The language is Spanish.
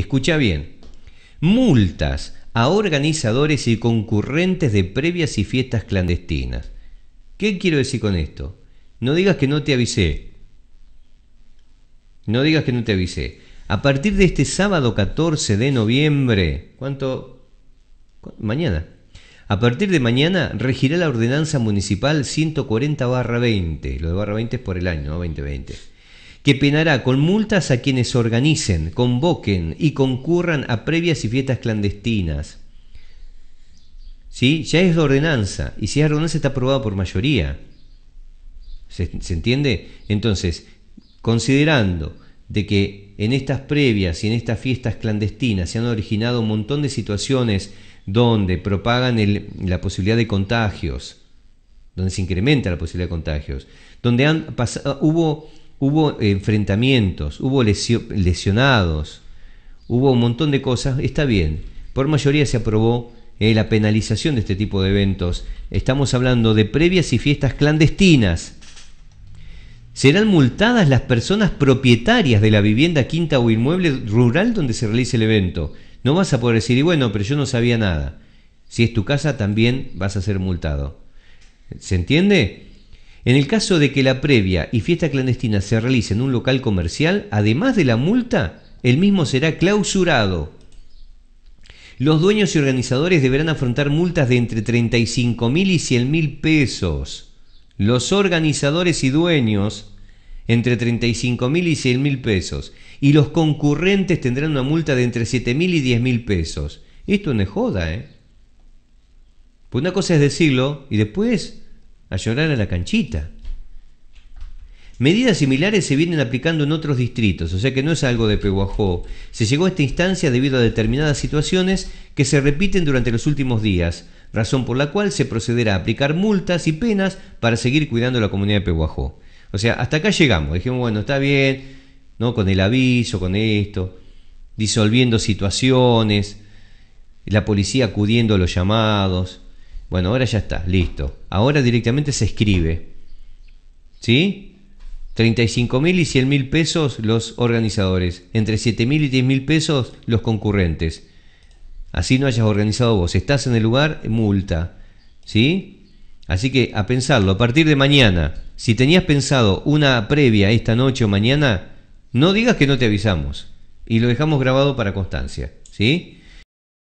escucha bien, multas a organizadores y concurrentes de previas y fiestas clandestinas. ¿Qué quiero decir con esto? No digas que no te avisé. No digas que no te avisé. A partir de este sábado 14 de noviembre, ¿cuánto? Mañana. A partir de mañana regirá la ordenanza municipal 140 barra 20. Lo de barra 20 es por el año, ¿no? 2020 penará con multas a quienes organicen, convoquen y concurran a previas y fiestas clandestinas. ¿Sí? Ya es ordenanza, y si es ordenanza está aprobado por mayoría. ¿Se, entiende? Entonces, considerando de que en estas previas y en estas fiestas clandestinas se han originado un montón de situaciones donde propagan la posibilidad de contagios, donde se incrementa la posibilidad de contagios, donde han hubo hubo enfrentamientos, hubo lesionados, hubo un montón de cosas, está bien. Por mayoría se aprobó eh, la penalización de este tipo de eventos. Estamos hablando de previas y fiestas clandestinas. Serán multadas las personas propietarias de la vivienda, quinta o inmueble rural donde se realice el evento. No vas a poder decir, y bueno, pero yo no sabía nada. Si es tu casa, también vas a ser multado. ¿Se entiende? En el caso de que la previa y fiesta clandestina se realice en un local comercial, además de la multa, el mismo será clausurado. Los dueños y organizadores deberán afrontar multas de entre 35 mil y 100 mil pesos. Los organizadores y dueños entre 35 mil y 100 mil pesos. Y los concurrentes tendrán una multa de entre 7 mil y 10 mil pesos. Esto no es joda, ¿eh? Pues una cosa es decirlo y después a llorar a la canchita. Medidas similares se vienen aplicando en otros distritos, o sea que no es algo de Pehuajó. Se llegó a esta instancia debido a determinadas situaciones que se repiten durante los últimos días, razón por la cual se procederá a aplicar multas y penas para seguir cuidando a la comunidad de Pehuajó. O sea, hasta acá llegamos, dijimos, bueno, está bien, ¿no? Con el aviso, con esto, disolviendo situaciones, la policía acudiendo a los llamados, bueno, ahora ya está, listo. Ahora directamente se escribe. ¿Sí? 35 mil y 100 mil pesos los organizadores. Entre 7 mil y 10 mil pesos los concurrentes. Así no hayas organizado vos. Estás en el lugar, multa. ¿Sí? Así que a pensarlo, a partir de mañana, si tenías pensado una previa esta noche o mañana, no digas que no te avisamos. Y lo dejamos grabado para constancia. ¿Sí?